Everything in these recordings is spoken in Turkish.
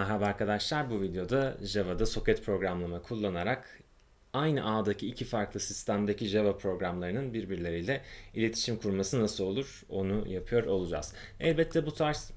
Merhaba arkadaşlar bu videoda Java'da soket programlama kullanarak aynı ağdaki iki farklı sistemdeki Java programlarının birbirleriyle iletişim kurması nasıl olur onu yapıyor olacağız. Elbette bu tarz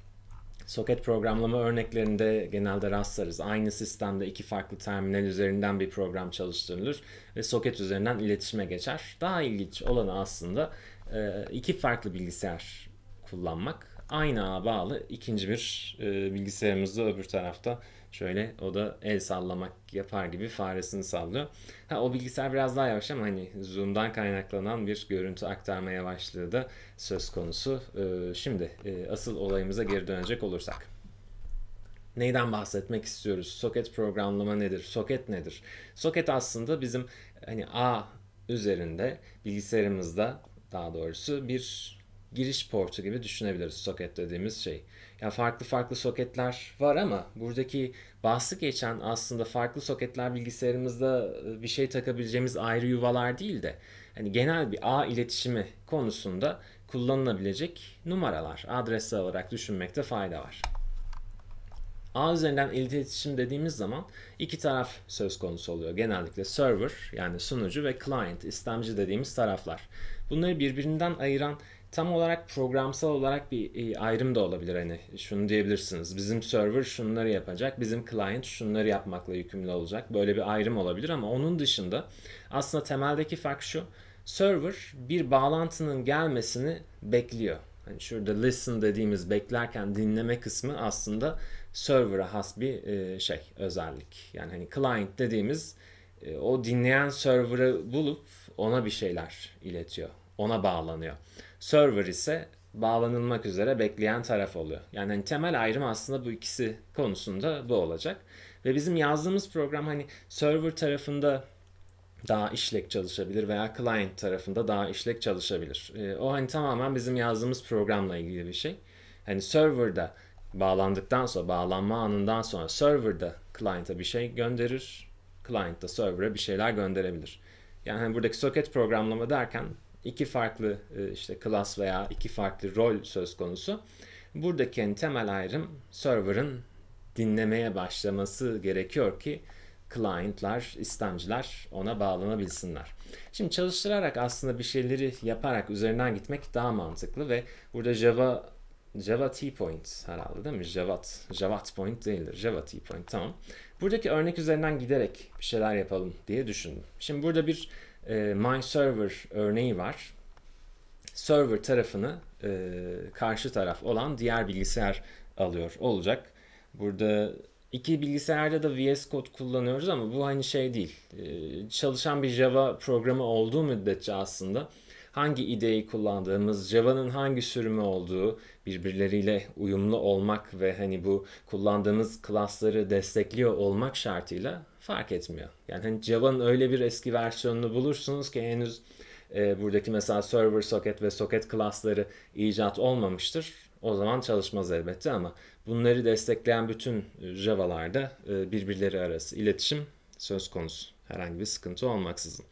soket programlama örneklerinde genelde rastlarız. Aynı sistemde iki farklı terminal üzerinden bir program çalıştırılır ve soket üzerinden iletişime geçer. Daha ilginç olanı aslında e, iki farklı bilgisayar kullanmak aynı ağa bağlı ikinci bir e, bilgisayarımızda öbür tarafta şöyle o da el sallamak yapar gibi faresini sallıyor. Ha, o bilgisayar biraz daha yavaş ama hani zoom'dan kaynaklanan bir görüntü aktarma yavaşlığı da söz konusu. E, şimdi e, asıl olayımıza geri dönecek olursak. Neyden bahsetmek istiyoruz? Soket programlama nedir? Soket nedir? Soket aslında bizim hani A üzerinde bilgisayarımızda daha doğrusu bir giriş portu gibi düşünebiliriz soket dediğimiz şey. Yani farklı farklı soketler var ama buradaki bahsi geçen aslında farklı soketler bilgisayarımızda e, bir şey takabileceğimiz ayrı yuvalar değil de hani genel bir ağ iletişimi konusunda kullanılabilecek numaralar, adresler olarak düşünmekte fayda var. Ağ üzerinden iletişim dediğimiz zaman iki taraf söz konusu oluyor. Genellikle server yani sunucu ve client, istemci dediğimiz taraflar. Bunları birbirinden ayıran tam olarak programsal olarak bir e, ayrım da olabilir hani şunu diyebilirsiniz bizim server şunları yapacak bizim client şunları yapmakla yükümlü olacak böyle bir ayrım olabilir ama onun dışında aslında temeldeki fark şu server bir bağlantının gelmesini bekliyor. Hani şurada listen dediğimiz beklerken dinleme kısmı aslında server'a has bir e, şey özellik. Yani hani client dediğimiz e, o dinleyen server'ı bulup ona bir şeyler iletiyor. Ona bağlanıyor. Server ise bağlanılmak üzere bekleyen taraf oluyor. Yani hani temel ayrım aslında bu ikisi konusunda bu olacak. Ve bizim yazdığımız program hani server tarafında daha işlek çalışabilir veya client tarafında daha işlek çalışabilir. E, o hani tamamen bizim yazdığımız programla ilgili bir şey. Hani serverda bağlandıktan sonra, bağlanma anından sonra serverda client'a bir şey gönderir. Client da server'a bir şeyler gönderebilir. Yani hani buradaki socket programlama derken iki farklı e, işte klas veya iki farklı rol söz konusu. Buradaki en temel ayrım server'ın dinlemeye başlaması gerekiyor ki client'lar, istemciler ona bağlanabilsinler. Şimdi çalıştırarak aslında bir şeyleri yaparak üzerinden gitmek daha mantıklı ve burada Java Java T-Point herhalde değil mi? Java Javat Point değildir. Java T-Point tamam. Buradaki örnek üzerinden giderek bir şeyler yapalım diye düşündüm. Şimdi burada bir e, ee, MyServer örneği var. Server tarafını e, karşı taraf olan diğer bilgisayar alıyor olacak. Burada iki bilgisayarda da VS Code kullanıyoruz ama bu hani şey değil. E, çalışan bir Java programı olduğu müddetçe aslında hangi ideyi kullandığımız, Java'nın hangi sürümü olduğu, birbirleriyle uyumlu olmak ve hani bu kullandığımız klasları destekliyor olmak şartıyla fark etmiyor. Yani hani Java'nın öyle bir eski versiyonunu bulursunuz ki henüz e, buradaki mesela server socket ve socket klasları icat olmamıştır. O zaman çalışmaz elbette ama bunları destekleyen bütün e, Java'larda e, birbirleri arası iletişim söz konusu. Herhangi bir sıkıntı olmaksızın.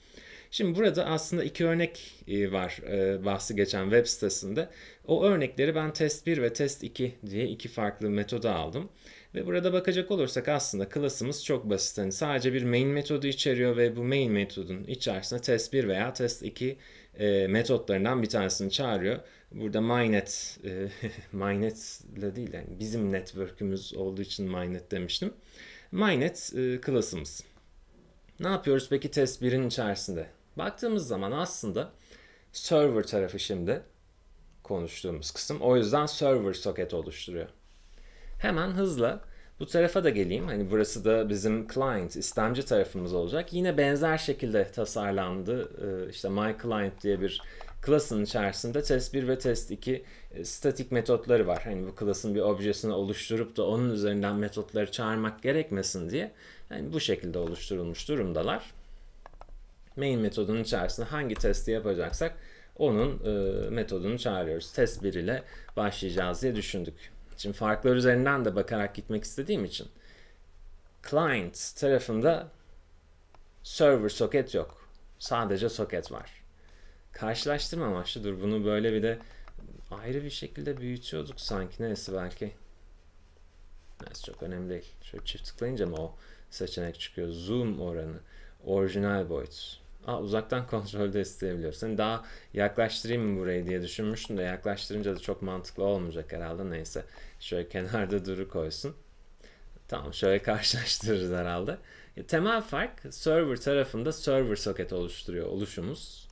Şimdi burada aslında iki örnek e, var e, bahsi geçen web sitesinde. O örnekleri ben test 1 ve test 2 diye iki farklı metoda aldım. Ve burada bakacak olursak aslında klasımız çok basit. Yani sadece bir main metodu içeriyor ve bu main metodun içerisinde test 1 veya test 2 e, metotlarından bir tanesini çağırıyor. Burada MyNet, e, MyNet ile değil yani bizim network'ümüz olduğu için MyNet demiştim. MyNet e, klasımız. Ne yapıyoruz peki test 1'in içerisinde? Baktığımız zaman aslında server tarafı şimdi konuştuğumuz kısım. O yüzden server socket oluşturuyor. Hemen hızla bu tarafa da geleyim. Hani burası da bizim client, istemci tarafımız olacak. Yine benzer şekilde tasarlandı. Ee, işte my client diye bir class'ın içerisinde test 1 ve test 2 e, statik metotları var. Hani bu class'ın bir objesini oluşturup da onun üzerinden metotları çağırmak gerekmesin diye yani bu şekilde oluşturulmuş durumdalar. Main metodunun içerisinde hangi testi yapacaksak onun e, metodunu çağırıyoruz. Test 1 ile başlayacağız diye düşündük. Şimdi farklar üzerinden de bakarak gitmek istediğim için client tarafında server soket yok. Sadece soket var. Karşılaştırma amaçlı dur bunu böyle bir de ayrı bir şekilde büyütüyorduk sanki neyse belki. Neyse çok önemli değil. Şöyle çift tıklayınca mı o seçenek çıkıyor? Zoom oranı, orijinal boyut. Aa, uzaktan kontrol de isteyebiliyorsun. Yani daha yaklaştırayım mı burayı diye düşünmüştüm de yaklaştırınca da çok mantıklı olmayacak herhalde. Neyse şöyle kenarda duru koysun. Tamam şöyle karşılaştırırız herhalde. E, temel fark server tarafında server soket oluşturuyor oluşumuz.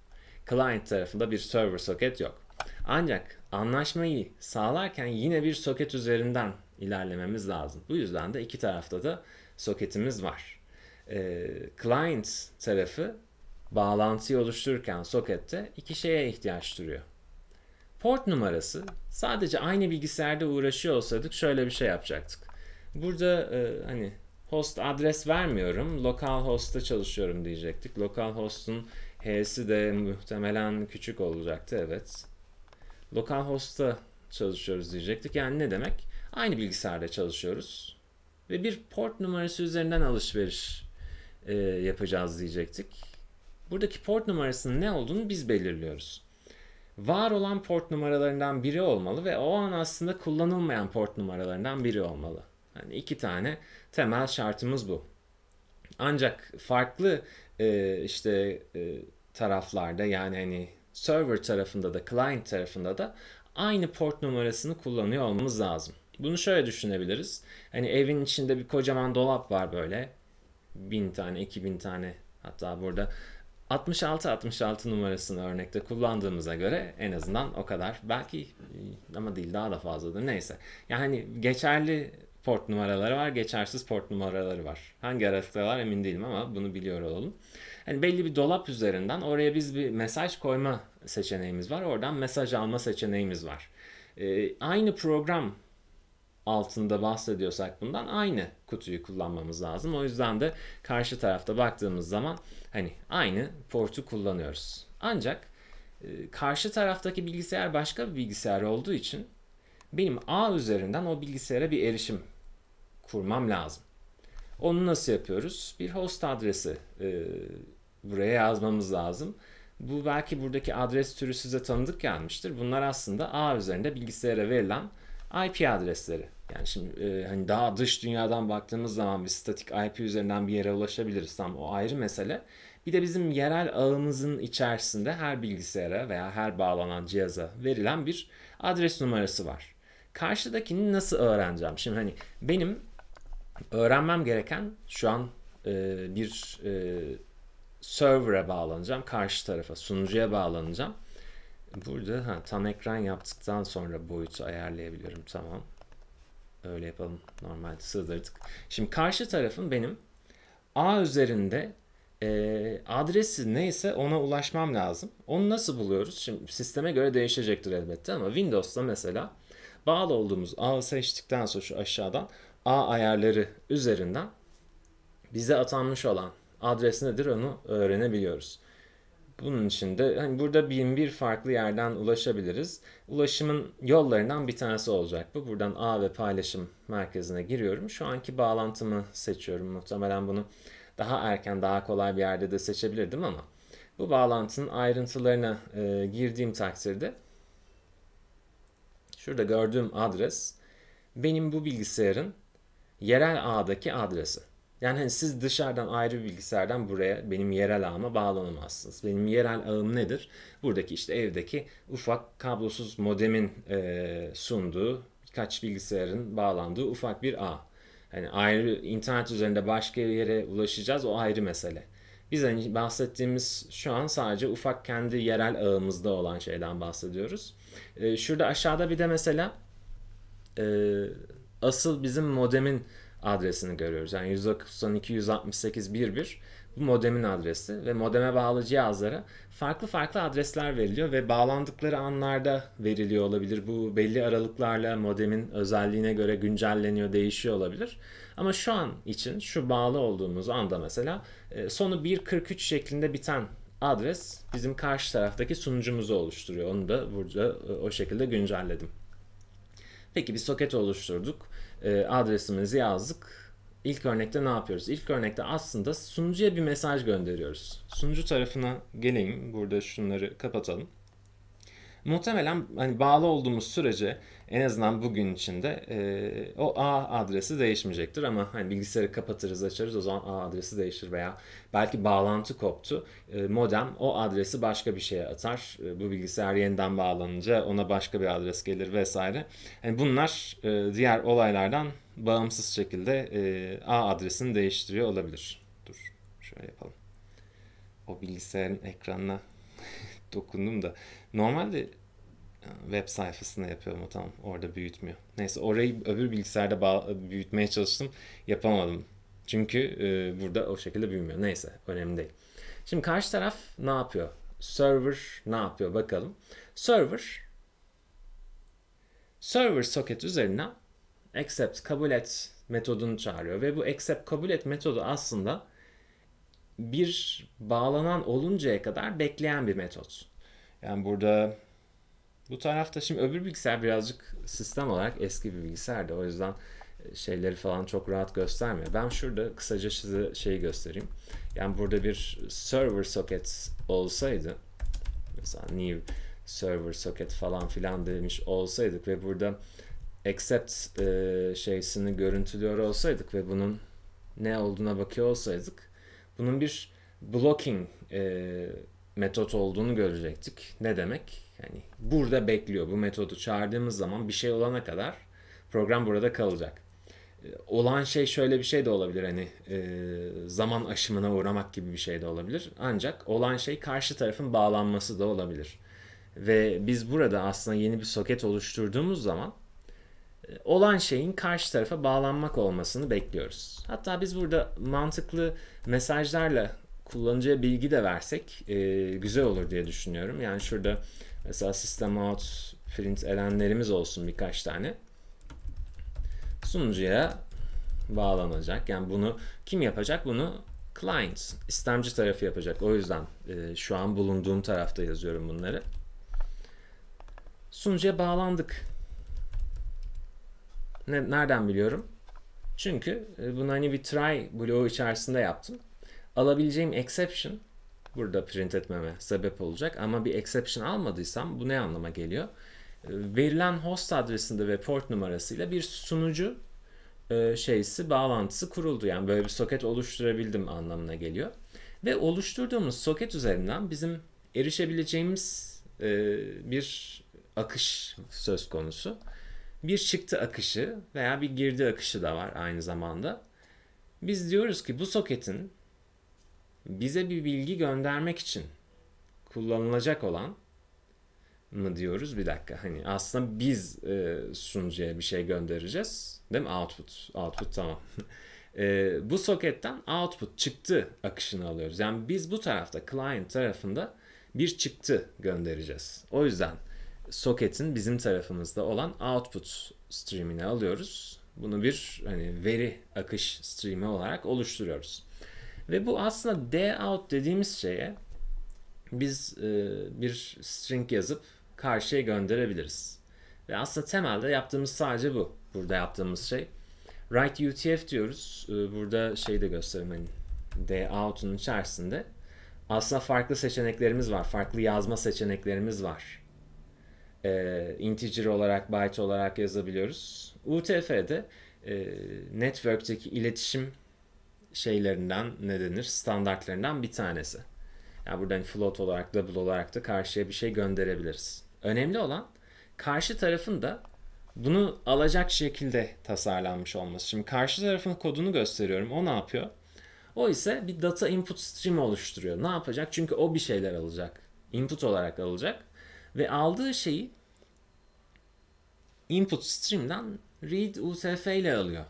Client tarafında bir server soket yok. Ancak anlaşmayı sağlarken yine bir soket üzerinden ilerlememiz lazım. Bu yüzden de iki tarafta da soketimiz var. Ee, client tarafı bağlantıyı oluştururken sokette iki şeye ihtiyaç duruyor. Port numarası sadece aynı bilgisayarda uğraşıyor olsaydık şöyle bir şey yapacaktık. Burada e, hani host adres vermiyorum. local host'ta çalışıyorum diyecektik. Local host'un H'si de muhtemelen küçük olacaktı evet. Local host'ta çalışıyoruz diyecektik. Yani ne demek? Aynı bilgisayarda çalışıyoruz. Ve bir port numarası üzerinden alışveriş e, yapacağız diyecektik. Buradaki port numarasının ne olduğunu biz belirliyoruz. Var olan port numaralarından biri olmalı ve o an aslında kullanılmayan port numaralarından biri olmalı. Yani iki tane temel şartımız bu. Ancak farklı e, işte e, taraflarda yani hani server tarafında da client tarafında da aynı port numarasını kullanıyor olmamız lazım. Bunu şöyle düşünebiliriz. Hani evin içinde bir kocaman dolap var böyle. Bin tane, iki bin tane hatta burada 66-66 numarasını örnekte kullandığımıza göre en azından o kadar. Belki ama değil daha da fazladır. Neyse. Yani hani geçerli port numaraları var, geçersiz port numaraları var. Hangi aralıktalar emin değilim ama bunu biliyor olalım. Yani belli bir dolap üzerinden oraya biz bir mesaj koyma seçeneğimiz var. Oradan mesaj alma seçeneğimiz var. Ee, aynı program altında bahsediyorsak bundan aynı kutuyu kullanmamız lazım. O yüzden de karşı tarafta baktığımız zaman hani aynı portu kullanıyoruz. Ancak e, karşı taraftaki bilgisayar başka bir bilgisayar olduğu için benim A üzerinden o bilgisayara bir erişim kurmam lazım. Onu nasıl yapıyoruz? Bir host adresi e, buraya yazmamız lazım. Bu belki buradaki adres türü size tanıdık gelmiştir. Bunlar aslında A üzerinde bilgisayara verilen IP adresleri. Yani şimdi e, hani daha dış dünyadan baktığımız zaman bir statik IP üzerinden bir yere ulaşabiliriz. Tam o ayrı mesele. Bir de bizim yerel ağımızın içerisinde her bilgisayara veya her bağlanan cihaza verilen bir adres numarası var. Karşıdakini nasıl öğreneceğim? Şimdi hani benim öğrenmem gereken şu an e, bir e, server'a bağlanacağım. Karşı tarafa, sunucuya bağlanacağım Burada ha, tam ekran yaptıktan sonra boyutu ayarlayabiliyorum Tamam. Öyle yapalım. Normalde sığdırdık. Şimdi karşı tarafın benim A üzerinde e, adresi neyse ona ulaşmam lazım. Onu nasıl buluyoruz? Şimdi sisteme göre değişecektir elbette ama Windows'ta mesela bağlı olduğumuz A'ı seçtikten sonra şu aşağıdan A ayarları üzerinden bize atanmış olan adres nedir onu öğrenebiliyoruz. Bunun için de hani burada 1001 farklı yerden ulaşabiliriz. Ulaşımın yollarından bir tanesi olacak bu. Buradan A ve paylaşım merkezine giriyorum. Şu anki bağlantımı seçiyorum. Muhtemelen bunu daha erken, daha kolay bir yerde de seçebilirdim ama bu bağlantının ayrıntılarına e, girdiğim takdirde şurada gördüğüm adres benim bu bilgisayarın yerel ağdaki adresi. Yani hani siz dışarıdan ayrı bir bilgisayardan buraya benim yerel ağıma bağlanamazsınız. Benim yerel ağım nedir? Buradaki işte evdeki ufak kablosuz modemin e, sunduğu birkaç bilgisayarın bağlandığı ufak bir ağ. Hani ayrı internet üzerinde başka bir yere ulaşacağız o ayrı mesele. Biz hani bahsettiğimiz şu an sadece ufak kendi yerel ağımızda olan şeyden bahsediyoruz. E, şurada aşağıda bir de mesela e, asıl bizim modemin adresini görüyoruz. Yani 192.168.1.1 bu modemin adresi ve modeme bağlı cihazlara farklı farklı adresler veriliyor ve bağlandıkları anlarda veriliyor olabilir. Bu belli aralıklarla modemin özelliğine göre güncelleniyor, değişiyor olabilir. Ama şu an için şu bağlı olduğumuz anda mesela e, sonu 1.43 şeklinde biten adres bizim karşı taraftaki sunucumuzu oluşturuyor. Onu da burada e, o şekilde güncelledim. Peki bir soket oluşturduk e, adresimizi yazdık. İlk örnekte ne yapıyoruz? İlk örnekte aslında sunucuya bir mesaj gönderiyoruz. Sunucu tarafına geleyim. Burada şunları kapatalım. Muhtemelen hani bağlı olduğumuz sürece en azından bugün içinde e, o A adresi değişmeyecektir ama hani bilgisayarı kapatırız açarız o zaman A adresi değişir veya belki bağlantı koptu. E, modem o adresi başka bir şeye atar. E, bu bilgisayar yeniden bağlanınca ona başka bir adres gelir vesaire. Yani bunlar e, diğer olaylardan bağımsız şekilde e, A adresini değiştiriyor olabilir. Dur şöyle yapalım. O bilgisayarın ekranına dokundum da normalde web sayfasını yapıyorum ama tam orada büyütmüyor. Neyse orayı öbür bilgisayarda bağ- büyütmeye çalıştım yapamadım. Çünkü e, burada o şekilde büyümüyor. Neyse önemli değil. Şimdi karşı taraf ne yapıyor? Server ne yapıyor bakalım. Server server socket üzerinden accept kabul et metodunu çağırıyor ve bu accept kabul et metodu aslında bir bağlanan oluncaya kadar bekleyen bir metot. Yani burada bu tarafta şimdi öbür bilgisayar birazcık sistem olarak eski bir bilgisayardı. O yüzden e, şeyleri falan çok rahat göstermiyor. Ben şurada kısaca size şeyi göstereyim. Yani burada bir server socket olsaydı mesela new server socket falan filan demiş olsaydık ve burada accept e, şeysini görüntülüyor olsaydık ve bunun ne olduğuna bakıyor olsaydık bunun bir blocking e, metot olduğunu görecektik. Ne demek? Yani burada bekliyor. Bu metodu çağırdığımız zaman bir şey olana kadar program burada kalacak. Ee, olan şey şöyle bir şey de olabilir hani e, zaman aşımına uğramak gibi bir şey de olabilir. Ancak olan şey karşı tarafın bağlanması da olabilir. Ve biz burada aslında yeni bir soket oluşturduğumuz zaman e, olan şeyin karşı tarafa bağlanmak olmasını bekliyoruz. Hatta biz burada mantıklı mesajlarla kullanıcıya bilgi de versek e, güzel olur diye düşünüyorum. Yani şurada Mesela system out print edenlerimiz olsun birkaç tane. Sunucuya bağlanacak. Yani bunu kim yapacak? Bunu client, istemci tarafı yapacak. O yüzden e, şu an bulunduğum tarafta yazıyorum bunları. Sunucuya bağlandık. Ne, nereden biliyorum? Çünkü e, bunu hani bir try bloğu içerisinde yaptım. Alabileceğim exception burada print etmeme sebep olacak. Ama bir exception almadıysam bu ne anlama geliyor? Ee, verilen host adresinde ve port numarasıyla bir sunucu e, şeysi bağlantısı kuruldu. Yani böyle bir soket oluşturabildim anlamına geliyor. Ve oluşturduğumuz soket üzerinden bizim erişebileceğimiz e, bir akış söz konusu. Bir çıktı akışı veya bir girdi akışı da var aynı zamanda. Biz diyoruz ki bu soketin bize bir bilgi göndermek için kullanılacak olan mı diyoruz? Bir dakika. Hani aslında biz e, sunucuya bir şey göndereceğiz. Değil mi? Output. Output tamam. e, bu soketten output çıktı akışını alıyoruz. Yani biz bu tarafta client tarafında bir çıktı göndereceğiz. O yüzden soketin bizim tarafımızda olan output streamini alıyoruz. Bunu bir hani veri akış streami olarak oluşturuyoruz. Ve bu aslında d out dediğimiz şeye biz e, bir string yazıp karşıya gönderebiliriz. Ve aslında temelde yaptığımız sadece bu. Burada yaptığımız şey. Write UTF diyoruz. E, burada şey de göstereyim hani d out'un içerisinde. Aslında farklı seçeneklerimiz var. Farklı yazma seçeneklerimiz var. E, integer olarak, byte olarak yazabiliyoruz. UTF'de e, network'teki iletişim şeylerinden ne denir standartlarından bir tanesi. Yani buradan hani float olarak double olarak da karşıya bir şey gönderebiliriz. Önemli olan karşı tarafın da bunu alacak şekilde tasarlanmış olması. Şimdi karşı tarafın kodunu gösteriyorum. O ne yapıyor? O ise bir data input stream oluşturuyor. Ne yapacak? Çünkü o bir şeyler alacak. Input olarak alacak. Ve aldığı şeyi input stream'den read UTF ile alıyor.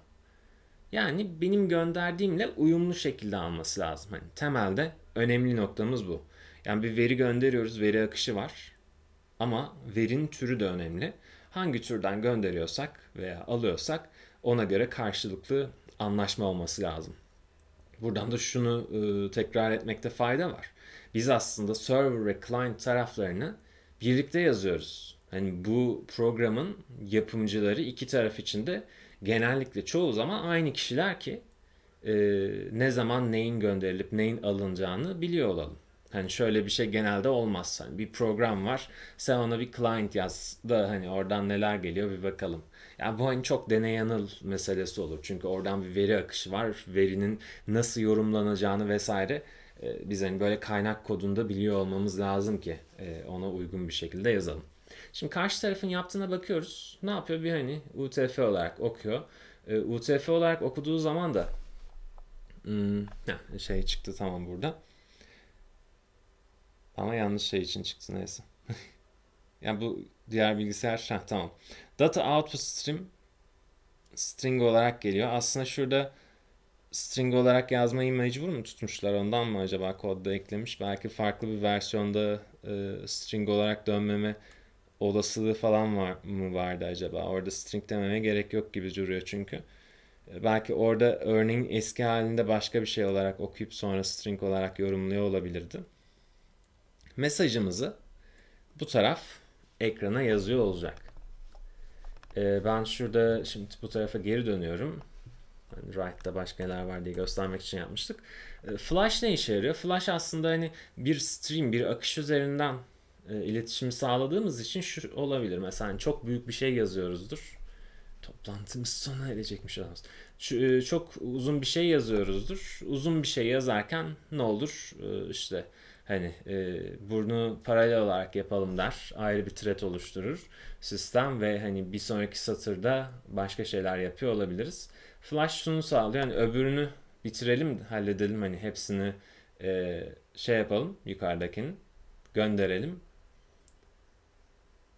Yani benim gönderdiğimle uyumlu şekilde alması lazım. Hani temelde önemli noktamız bu. Yani bir veri gönderiyoruz, veri akışı var. Ama verinin türü de önemli. Hangi türden gönderiyorsak veya alıyorsak ona göre karşılıklı anlaşma olması lazım. Buradan da şunu e, tekrar etmekte fayda var. Biz aslında server ve client taraflarını birlikte yazıyoruz. Yani bu programın yapımcıları iki taraf için de genellikle çoğu zaman aynı kişiler ki e, ne zaman neyin gönderilip neyin alınacağını biliyor olalım. Hani şöyle bir şey genelde olmaz. Hani bir program var. Sen ona bir client yaz da hani oradan neler geliyor bir bakalım. Ya yani bu hani çok deney yanıl meselesi olur. Çünkü oradan bir veri akışı var. Verinin nasıl yorumlanacağını vesaire e, biz hani böyle kaynak kodunda biliyor olmamız lazım ki e, ona uygun bir şekilde yazalım. Şimdi karşı tarafın yaptığına bakıyoruz. Ne yapıyor? Bir hani UTF olarak okuyor. E, UTF olarak okuduğu zaman da hmm, şey çıktı tamam burada. Ama yanlış şey için çıktı neyse. yani bu diğer bilgisayar heh, tamam. Data output stream string olarak geliyor. Aslında şurada string olarak yazmayı mecbur mu tutmuşlar ondan mı acaba kodda eklemiş? Belki farklı bir versiyonda e, string olarak dönmeme olasılığı falan var mı vardı acaba? Orada string dememe gerek yok gibi duruyor çünkü. E, belki orada earning eski halinde başka bir şey olarak okuyup sonra string olarak yorumluyor olabilirdi. Mesajımızı bu taraf ekrana yazıyor olacak. E, ben şurada şimdi bu tarafa geri dönüyorum. Hani Write'da başka neler var diye göstermek için yapmıştık. E, flash ne işe yarıyor? Flash aslında hani bir stream, bir akış üzerinden e, iletişimi sağladığımız için şu olabilir. Mesela hani çok büyük bir şey yazıyoruzdur. Toplantımız sona erecekmiş adamız. E, çok uzun bir şey yazıyoruzdur. Uzun bir şey yazarken ne olur? E, işte hani e, bunu paralel olarak yapalım der. Ayrı bir thread oluşturur sistem ve hani bir sonraki satırda başka şeyler yapıyor olabiliriz. Flash şunu sağlıyor. Hani öbürünü bitirelim, halledelim hani hepsini e, şey yapalım yukarıdakini gönderelim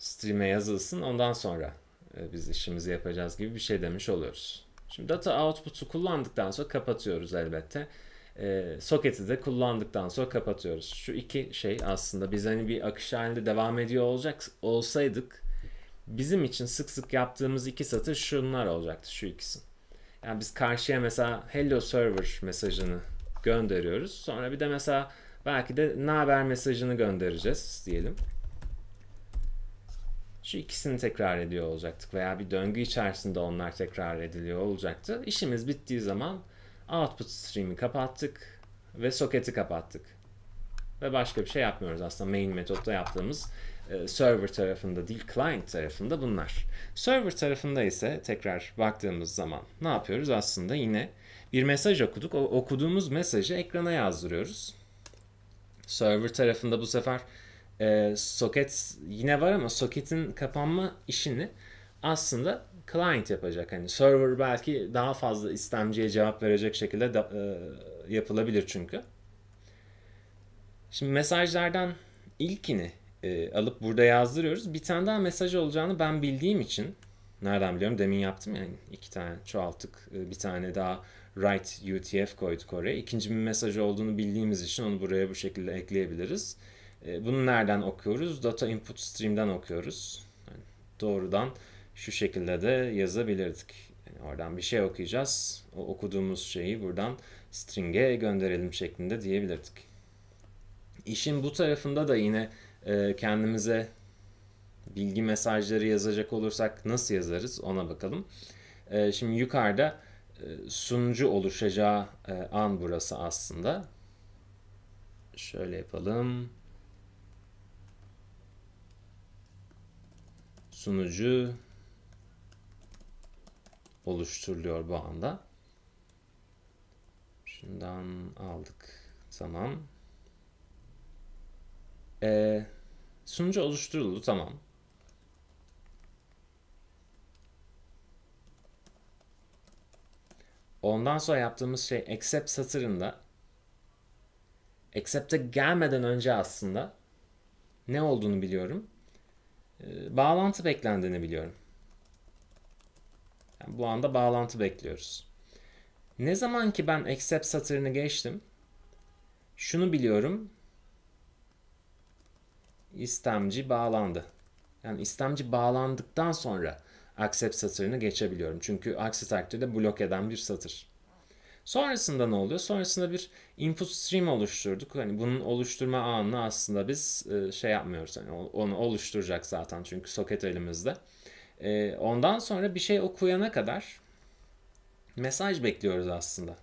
stream'e yazılsın ondan sonra e, biz işimizi yapacağız gibi bir şey demiş oluyoruz. Şimdi data output'u kullandıktan sonra kapatıyoruz elbette. E, soketi de kullandıktan sonra kapatıyoruz. Şu iki şey aslında biz hani bir akış halinde devam ediyor olacak olsaydık bizim için sık sık yaptığımız iki satır şunlar olacaktı şu ikisi. Yani biz karşıya mesela hello server mesajını gönderiyoruz. Sonra bir de mesela belki de ne haber mesajını göndereceğiz diyelim şu ikisini tekrar ediyor olacaktık veya bir döngü içerisinde onlar tekrar ediliyor olacaktı. İşimiz bittiği zaman output stream'i kapattık ve soketi kapattık. Ve başka bir şey yapmıyoruz aslında main metotta yaptığımız e, server tarafında değil client tarafında bunlar. Server tarafında ise tekrar baktığımız zaman ne yapıyoruz? Aslında yine bir mesaj okuduk. O okuduğumuz mesajı ekrana yazdırıyoruz. Server tarafında bu sefer e, soket yine var ama soketin kapanma işini aslında client yapacak. Hani server belki daha fazla istemciye cevap verecek şekilde da, e, yapılabilir çünkü. Şimdi mesajlardan ilkini e, alıp burada yazdırıyoruz. Bir tane daha mesaj olacağını ben bildiğim için nereden biliyorum demin yaptım yani iki tane çoğalttık e, bir tane daha write UTF koyduk oraya. İkinci bir mesaj olduğunu bildiğimiz için onu buraya bu şekilde ekleyebiliriz. E, bunu nereden okuyoruz? Data input stream'den okuyoruz. Yani doğrudan şu şekilde de yazabilirdik. Yani oradan bir şey okuyacağız. O okuduğumuz şeyi buradan string'e gönderelim şeklinde diyebilirdik. İşin bu tarafında da yine e, kendimize bilgi mesajları yazacak olursak nasıl yazarız ona bakalım. E, şimdi yukarıda sunucu oluşacağı an burası aslında. Şöyle yapalım. sunucu oluşturuluyor bu anda. Şundan aldık. Tamam. Ee, sunucu oluşturuldu. Tamam. Ondan sonra yaptığımız şey accept satırında accept'e gelmeden önce aslında ne olduğunu biliyorum. Ee, bağlantı beklendiğini biliyorum. Yani bu anda bağlantı bekliyoruz. Ne zaman ki ben accept satırını geçtim şunu biliyorum. İstemci bağlandı. Yani istemci bağlandıktan sonra accept satırını geçebiliyorum. Çünkü aksi takdirde blok eden bir satır. Sonrasında ne oluyor? Sonrasında bir input stream oluşturduk. Hani bunun oluşturma anını aslında biz e, şey yapmıyoruz. Yani onu oluşturacak zaten çünkü soket elimizde. E, ondan sonra bir şey okuyana kadar mesaj bekliyoruz aslında.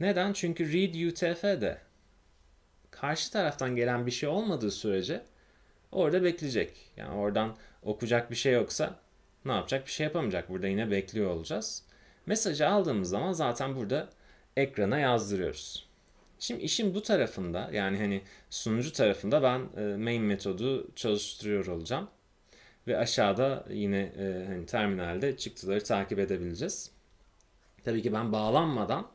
Neden? Çünkü read UTF'de karşı taraftan gelen bir şey olmadığı sürece Orada bekleyecek. Yani oradan okuyacak bir şey yoksa ne yapacak? Bir şey yapamayacak. Burada yine bekliyor olacağız. Mesajı aldığımız zaman zaten burada ekrana yazdırıyoruz. Şimdi işin bu tarafında yani hani sunucu tarafında ben e, main metodu çalıştırıyor olacağım. Ve aşağıda yine e, hani terminalde çıktıları takip edebileceğiz. Tabii ki ben bağlanmadan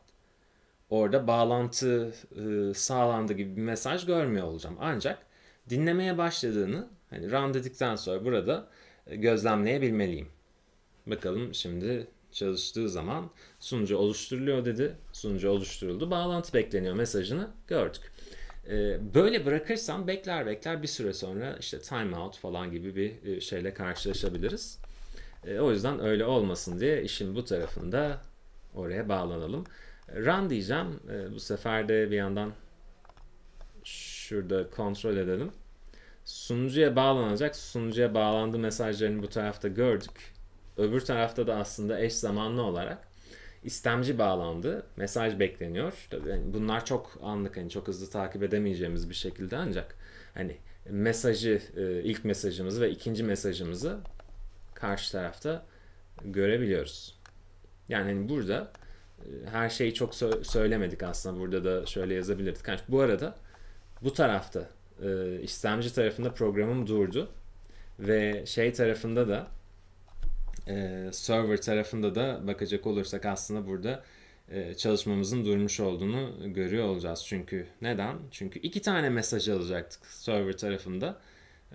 orada bağlantı e, sağlandı gibi bir mesaj görmüyor olacağım. Ancak dinlemeye başladığını hani run dedikten sonra burada e, gözlemleyebilmeliyim. Bakalım şimdi çalıştığı zaman sunucu oluşturuluyor dedi. Sunucu oluşturuldu. Bağlantı bekleniyor mesajını gördük. E, böyle bırakırsam bekler bekler bir süre sonra işte timeout falan gibi bir e, şeyle karşılaşabiliriz. O yüzden öyle olmasın diye işin bu tarafında oraya bağlanalım. Run diyeceğim. Bu sefer de bir yandan şurada kontrol edelim. Sunucuya bağlanacak. Sunucuya bağlandı mesajlarını bu tarafta gördük. Öbür tarafta da aslında eş zamanlı olarak istemci bağlandı. Mesaj bekleniyor. Tabii yani bunlar çok anlık hani çok hızlı takip edemeyeceğimiz bir şekilde ancak hani mesajı e, ilk mesajımızı ve ikinci mesajımızı karşı tarafta görebiliyoruz. Yani hani burada e, her şeyi çok söylemedik aslında. Burada da şöyle yazabilirdik. Hani bu arada bu tarafta e, işlemci tarafında programım durdu ve şey tarafında da e, server tarafında da bakacak olursak aslında burada e, çalışmamızın durmuş olduğunu görüyor olacağız. Çünkü neden? Çünkü iki tane mesaj alacaktık server tarafında.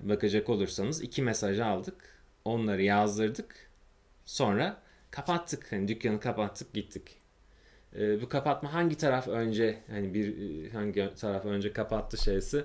Bakacak olursanız iki mesaj aldık. Onları yazdırdık. Sonra kapattık. Hani dükkanı kapattık gittik e, bu kapatma hangi taraf önce hani bir e, hangi taraf önce kapattı şeysi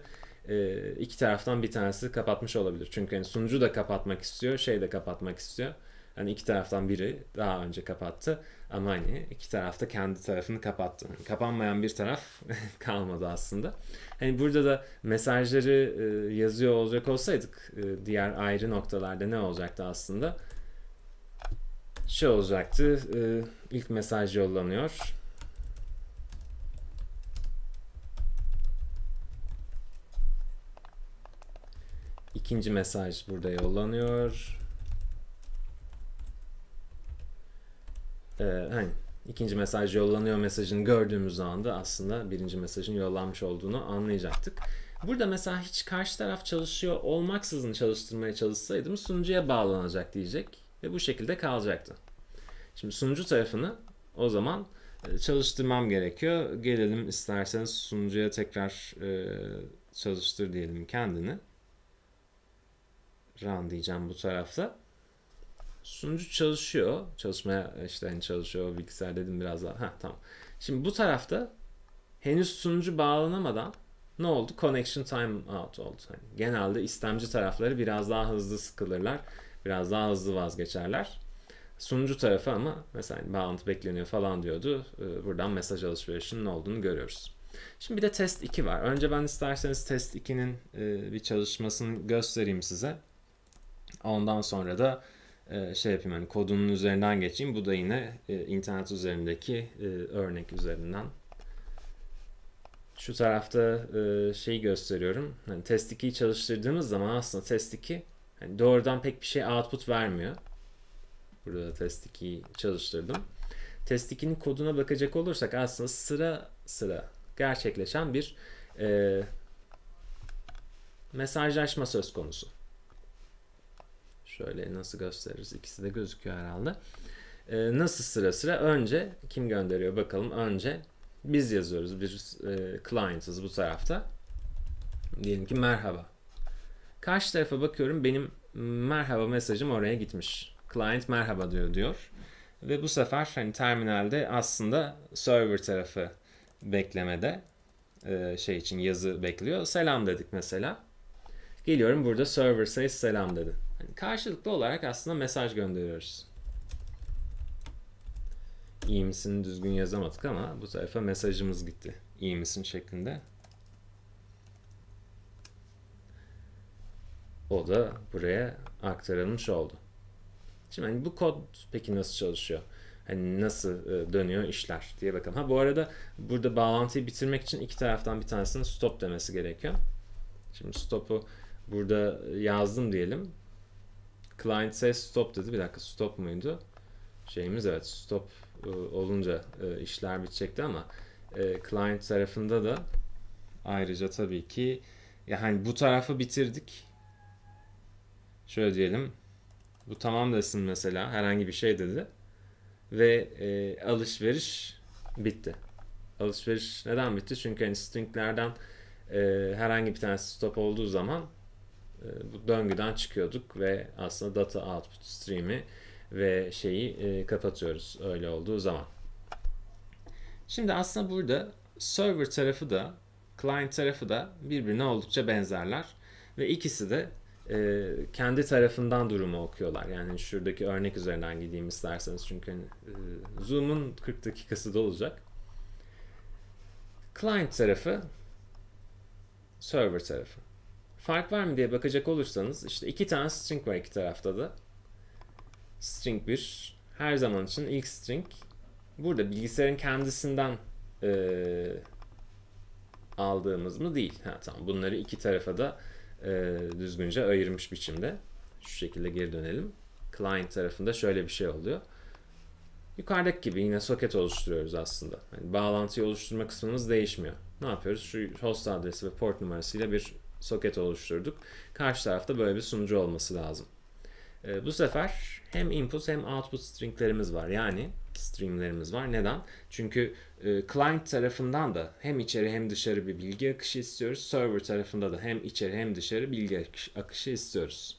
e, iki taraftan bir tanesi kapatmış olabilir. Çünkü hani sunucu da kapatmak istiyor, şey de kapatmak istiyor. Hani iki taraftan biri daha önce kapattı ama hani iki tarafta kendi tarafını kapattı. Yani kapanmayan bir taraf kalmadı aslında. Hani burada da mesajları e, yazıyor olacak olsaydık e, diğer ayrı noktalarda ne olacaktı aslında? Şey olacaktı. E, ilk mesaj yollanıyor. İkinci mesaj burada yollanıyor. Ee, hani ikinci mesaj yollanıyor mesajını gördüğümüz anda aslında birinci mesajın yollanmış olduğunu anlayacaktık. Burada mesela hiç karşı taraf çalışıyor olmaksızın çalıştırmaya çalışsaydım sunucuya bağlanacak diyecek ve bu şekilde kalacaktı. Şimdi sunucu tarafını o zaman e, çalıştırmam gerekiyor. Gelelim isterseniz sunucuya tekrar e, çalıştır diyelim kendini run diyeceğim bu tarafta. Sunucu çalışıyor. Çalışmaya işte hani çalışıyor bilgisayar dedim biraz daha. Ha tamam. Şimdi bu tarafta henüz sunucu bağlanamadan ne oldu? Connection time out oldu. Yani genelde istemci tarafları biraz daha hızlı sıkılırlar. Biraz daha hızlı vazgeçerler. Sunucu tarafı ama mesela hani bağlantı bekleniyor falan diyordu. Ee, buradan mesaj alışverişinin olduğunu görüyoruz. Şimdi bir de test 2 var. Önce ben isterseniz test 2'nin e, bir çalışmasını göstereyim size. Ondan sonra da e, şey yapayım hani kodunun üzerinden geçeyim. Bu da yine e, internet üzerindeki e, örnek üzerinden. Şu tarafta e, şeyi gösteriyorum. Hani test 2'yi çalıştırdığımız zaman aslında test 2 hani doğrudan pek bir şey output vermiyor. Burada test 2'yi çalıştırdım. Test 2'nin koduna bakacak olursak aslında sıra sıra gerçekleşen bir e, mesajlaşma söz konusu. Şöyle nasıl gösteririz? İkisi de gözüküyor herhalde. E, nasıl sıra sıra? Önce kim gönderiyor bakalım. Önce biz yazıyoruz. Bir e, client'ız bu tarafta. Diyelim ki merhaba. Karşı tarafa bakıyorum benim merhaba mesajım oraya gitmiş. Client merhaba diyor diyor. Ve bu sefer hani terminalde aslında server tarafı beklemede e, şey için yazı bekliyor. Selam dedik mesela. Geliyorum burada server says selam dedi. Yani karşılıklı olarak aslında mesaj gönderiyoruz. İyi misin düzgün yazamadık ama bu sayfa mesajımız gitti. İyi misin şeklinde. O da buraya aktarılmış oldu. Şimdi hani bu kod peki nasıl çalışıyor? Hani nasıl e, dönüyor işler diye bakalım. Ha bu arada burada bağlantıyı bitirmek için iki taraftan bir tanesinin stop demesi gerekiyor. Şimdi stop'u burada e, yazdım diyelim client say stop dedi. Bir dakika stop muydu? Şeyimiz evet stop e, olunca e, işler bitecekti ama e, client tarafında da ayrıca tabii ki yani bu tarafı bitirdik. Şöyle diyelim. Bu tamam desin mesela herhangi bir şey dedi. Ve e, alışveriş bitti. Alışveriş neden bitti? Çünkü hani stringlerden e, herhangi bir tanesi stop olduğu zaman ee, bu döngüden çıkıyorduk ve aslında data output stream'i ve şeyi e, kapatıyoruz öyle olduğu zaman. Şimdi aslında burada server tarafı da client tarafı da birbirine oldukça benzerler ve ikisi de e, kendi tarafından durumu okuyorlar. Yani şuradaki örnek üzerinden gideyim isterseniz çünkü hani, e, Zoom'un 40 dakikası da olacak. Client tarafı server tarafı. Fark var mı diye bakacak olursanız işte iki tane string var iki tarafta da. String 1 her zaman için ilk string. Burada bilgisayarın kendisinden e, aldığımız mı değil. Ha, tamam bunları iki tarafa da e, düzgünce ayırmış biçimde. Şu şekilde geri dönelim. Client tarafında şöyle bir şey oluyor. Yukarıdaki gibi yine soket oluşturuyoruz aslında. Yani bağlantıyı oluşturma kısmımız değişmiyor. Ne yapıyoruz? Şu host adresi ve port numarasıyla bir soket oluşturduk. Karşı tarafta böyle bir sunucu olması lazım. E, bu sefer hem input hem output stringlerimiz var. Yani streamlerimiz var. Neden? Çünkü e, client tarafından da hem içeri hem dışarı bir bilgi akışı istiyoruz. Server tarafında da hem içeri hem dışarı bilgi akışı istiyoruz.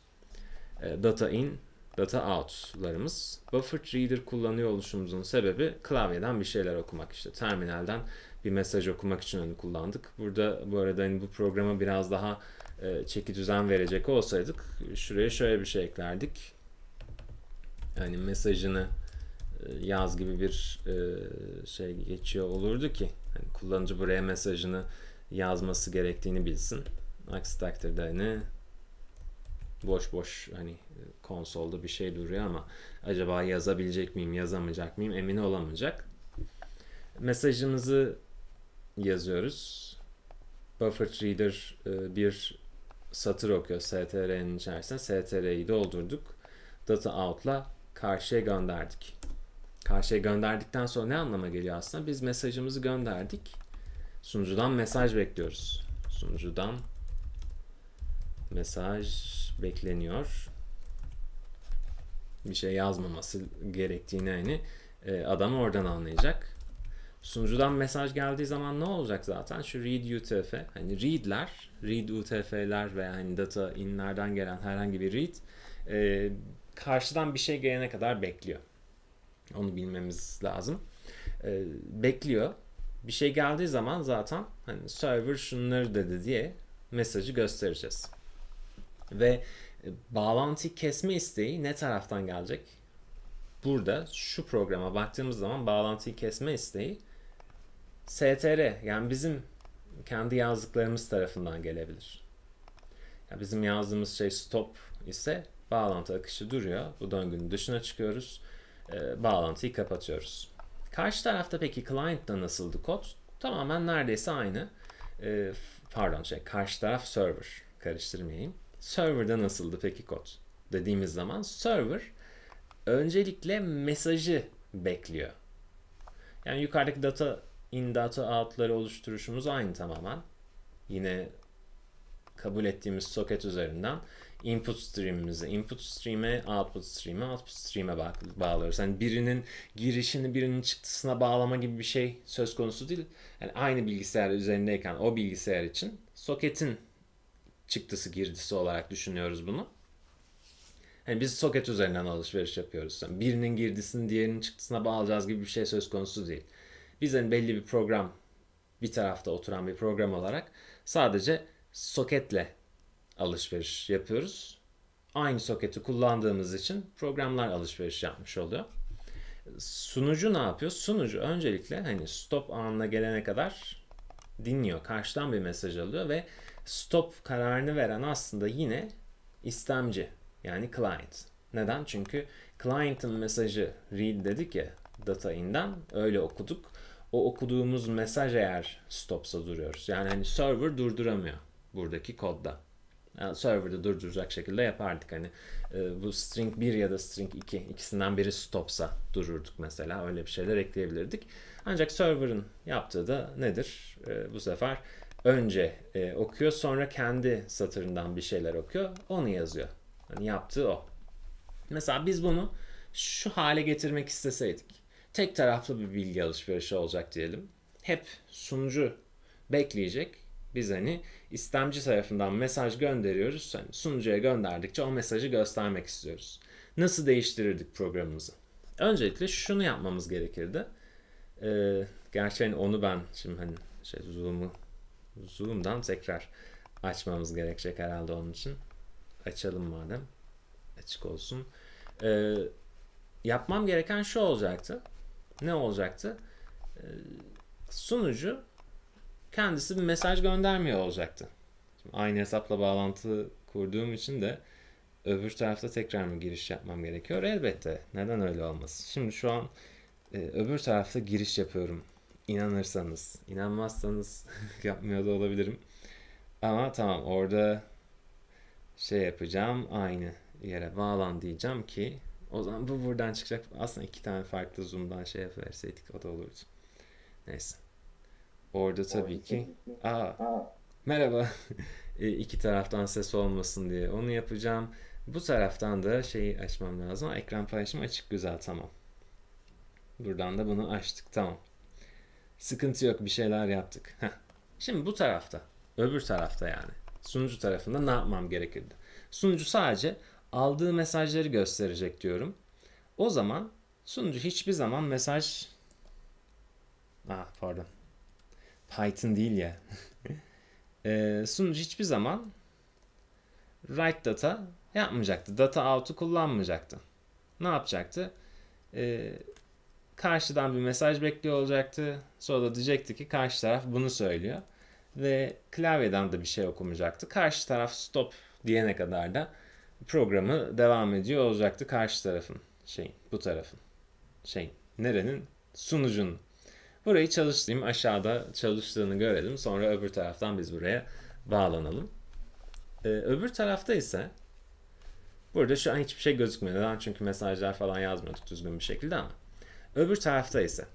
E, data in, data out'larımız. Buffered reader kullanıyor oluşumuzun sebebi klavyeden bir şeyler okumak işte. Terminalden bir mesaj okumak için onu hani kullandık. Burada bu arada hani bu programa biraz daha e, çeki düzen verecek olsaydık şuraya şöyle bir şey eklerdik. Yani mesajını e, yaz gibi bir e, şey geçiyor olurdu ki hani kullanıcı buraya mesajını yazması gerektiğini bilsin. Aksi takdirde hani boş boş hani e, konsolda bir şey duruyor ama acaba yazabilecek miyim, yazamayacak mıyım emin olamayacak. Mesajımızı yazıyoruz. Buffered Reader e, bir satır okuyor str'nin içerisinden. str'yi doldurduk. Data out'la karşıya gönderdik. Karşıya gönderdikten sonra ne anlama geliyor aslında? Biz mesajımızı gönderdik. Sunucudan mesaj bekliyoruz. Sunucudan mesaj bekleniyor. Bir şey yazmaması gerektiğini aynı hani, e, adam oradan anlayacak. Sunucudan mesaj geldiği zaman ne olacak zaten? Şu read UTF, hani read'ler, read UTF'ler veya hani data in'lerden gelen herhangi bir read e, karşıdan bir şey gelene kadar bekliyor. Onu bilmemiz lazım. E, bekliyor. Bir şey geldiği zaman zaten hani server şunları dedi diye mesajı göstereceğiz. Ve e, bağlantı kesme isteği ne taraftan gelecek? Burada şu programa baktığımız zaman bağlantıyı kesme isteği STR yani bizim kendi yazdıklarımız tarafından gelebilir. Yani bizim yazdığımız şey stop ise bağlantı akışı duruyor. Bu döngünün dışına çıkıyoruz. E, bağlantıyı kapatıyoruz. Karşı tarafta peki client'ta nasıldı kod? Tamamen neredeyse aynı. E, pardon şey karşı taraf server karıştırmayayım. Server'da nasıldı peki kod? Dediğimiz zaman server öncelikle mesajı bekliyor. Yani yukarıdaki data in data out'ları oluşturuşumuz aynı tamamen. Yine kabul ettiğimiz soket üzerinden input stream'imizi input stream'e, output stream'e, output stream'e bağlıyoruz. Yani birinin girişini birinin çıktısına bağlama gibi bir şey söz konusu değil. Yani aynı bilgisayar üzerindeyken o bilgisayar için soketin çıktısı girdisi olarak düşünüyoruz bunu. Yani biz soket üzerinden alışveriş yapıyoruz. Yani birinin girdisini diğerinin çıktısına bağlayacağız gibi bir şey söz konusu değil. Biz hani belli bir program bir tarafta oturan bir program olarak sadece soketle alışveriş yapıyoruz. Aynı soketi kullandığımız için programlar alışveriş yapmış oluyor. Sunucu ne yapıyor? Sunucu öncelikle hani stop anına gelene kadar dinliyor. Karşıdan bir mesaj alıyor ve stop kararını veren aslında yine istemci yani client. Neden? Çünkü client'ın mesajı read dedik ya data in'den öyle okuduk o okuduğumuz mesaj eğer stopsa duruyoruz. Yani hani server durduramıyor buradaki kodda. Yani server'da durduracak şekilde yapardık hani e, bu string 1 ya da string 2 ikisinden biri stopsa dururduk mesela öyle bir şeyler ekleyebilirdik. Ancak server'ın yaptığı da nedir? E, bu sefer önce e, okuyor sonra kendi satırından bir şeyler okuyor onu yazıyor. Hani yaptığı o. Mesela biz bunu şu hale getirmek isteseydik tek taraflı bir bilgi alışverişi olacak diyelim. Hep sunucu bekleyecek. Biz hani istemci tarafından mesaj gönderiyoruz. Yani sunucuya gönderdikçe o mesajı göstermek istiyoruz. Nasıl değiştirirdik programımızı? Öncelikle şunu yapmamız gerekirdi. Ee, gerçi hani onu ben şimdi hani şey Zoom'u Zoom'dan tekrar açmamız gerekecek herhalde onun için. Açalım madem. Açık olsun. Ee, yapmam gereken şu olacaktı ne olacaktı? Ee, sunucu kendisi bir mesaj göndermiyor olacaktı. Şimdi aynı hesapla bağlantı kurduğum için de öbür tarafta tekrar mı giriş yapmam gerekiyor? Elbette. Neden öyle olmasın? Şimdi şu an e, öbür tarafta giriş yapıyorum. İnanırsanız. inanmazsanız yapmıyor da olabilirim. Ama tamam orada şey yapacağım aynı yere bağlan diyeceğim ki o zaman bu buradan çıkacak. Aslında iki tane farklı zoom'dan şey verseydik o da olurdu. Neyse. Orada tabii ki. Aa, Merhaba. e, iki taraftan ses olmasın diye. Onu yapacağım. Bu taraftan da şeyi açmam lazım. Ekran paylaşımı açık güzel tamam. Buradan da bunu açtık tamam. Sıkıntı yok bir şeyler yaptık. Heh. Şimdi bu tarafta. Öbür tarafta yani. Sunucu tarafında ne yapmam gerekirdi? Sunucu sadece aldığı mesajları gösterecek diyorum. O zaman sunucu hiçbir zaman mesaj Ah pardon. Python değil ya. e, sunucu hiçbir zaman write data yapmayacaktı. Data out'u kullanmayacaktı. Ne yapacaktı? E, karşıdan bir mesaj bekliyor olacaktı. Sonra da diyecekti ki karşı taraf bunu söylüyor. Ve klavyeden de bir şey okumayacaktı. Karşı taraf stop diyene kadar da programı devam ediyor olacaktı karşı tarafın şeyin bu tarafın şeyin nerenin sunucunun. Burayı çalıştırayım aşağıda çalıştığını görelim sonra öbür taraftan biz buraya bağlanalım. Ee, öbür tarafta ise burada şu an hiçbir şey gözükmüyor. Neden? Çünkü mesajlar falan yazmıyorduk düzgün bir şekilde ama. Öbür tarafta ise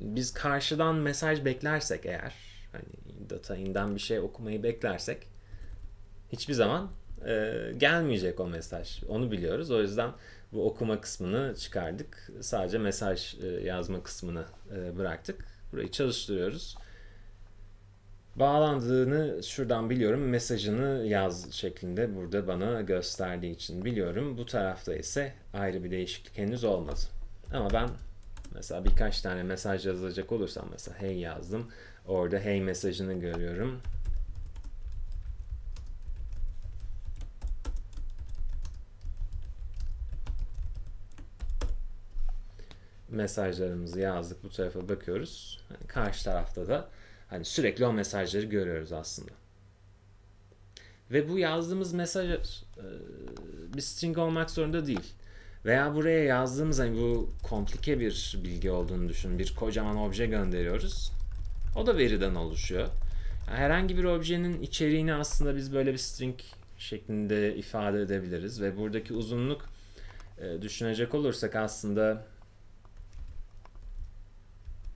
biz karşıdan mesaj beklersek eğer hani data in'den bir şey okumayı beklersek hiçbir zaman e, gelmeyecek o mesaj. Onu biliyoruz. O yüzden bu okuma kısmını çıkardık. Sadece mesaj e, yazma kısmını e, bıraktık. Burayı çalıştırıyoruz. Bağlandığını şuradan biliyorum. Mesajını yaz şeklinde burada bana gösterdiği için biliyorum. Bu tarafta ise ayrı bir değişiklik henüz olmadı. Ama ben mesela birkaç tane mesaj yazacak olursam mesela hey yazdım. Orada hey mesajını görüyorum. mesajlarımızı yazdık bu tarafa bakıyoruz. Yani karşı tarafta da hani sürekli o mesajları görüyoruz aslında. Ve bu yazdığımız mesaj e, bir string olmak zorunda değil. Veya buraya yazdığımız hani bu komplike bir bilgi olduğunu düşün. Bir kocaman obje gönderiyoruz. O da veriden oluşuyor. Yani herhangi bir objenin içeriğini aslında biz böyle bir string şeklinde ifade edebiliriz. Ve buradaki uzunluk e, düşünecek olursak aslında